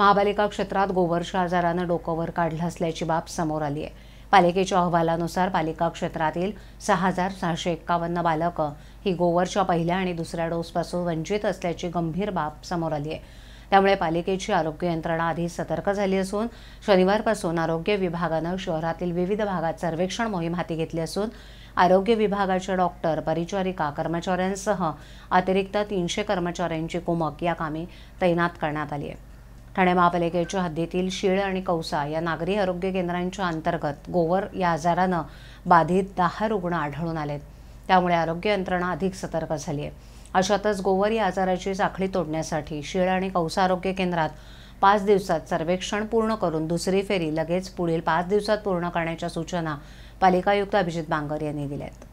महापालिका क्षेत्रात गोवरच्या आजारानं डोकंवर काढलं असल्याची बाब समोर आली आहे पालिकेच्या अहवालानुसार पालिका क्षेत्रातील सहा हजार सहाशे एक्कावन्न बालकं ही गोवरच्या पहिल्या आणि दुसऱ्या डोसपासून वंचित असल्याची गंभीर बाब समोर आली आहे त्यामुळे पालिकेची आरोग्य यंत्रणा आधी सतर्क झाली असून शनिवारपासून आरोग्य विभागानं शहरातील विविध भागात सर्वेक्षण मोहीम हाती घेतली असून आरोग्य विभागाचे डॉक्टर परिचारिका कर्मचाऱ्यांसह अतिरिक्त तीनशे कर्मचाऱ्यांची कुमक या कामी तैनात करण्यात आली आहे ठाणे महापालिकेच्या हद्दीतील शिळ आणि कौसा या नागरी आरोग्य केंद्रांच्या अंतर्गत गोवर या आजारानं बाधित दहा रुग्ण आढळून आलेत त्यामुळे आरोग्य यंत्रणा अधिक सतर्क झाली आहे अशातच गोवर या आजाराची साखळी तोडण्यासाठी शिळ आणि कौसा आरोग्य केंद्रात पाच दिवसात सर्वेक्षण पूर्ण करून दुसरी फेरी लगेच पुढील पाच दिवसात पूर्ण करण्याच्या सूचना पालिका आयुक्त अभिजित बांगर यांनी दिल्या आहेत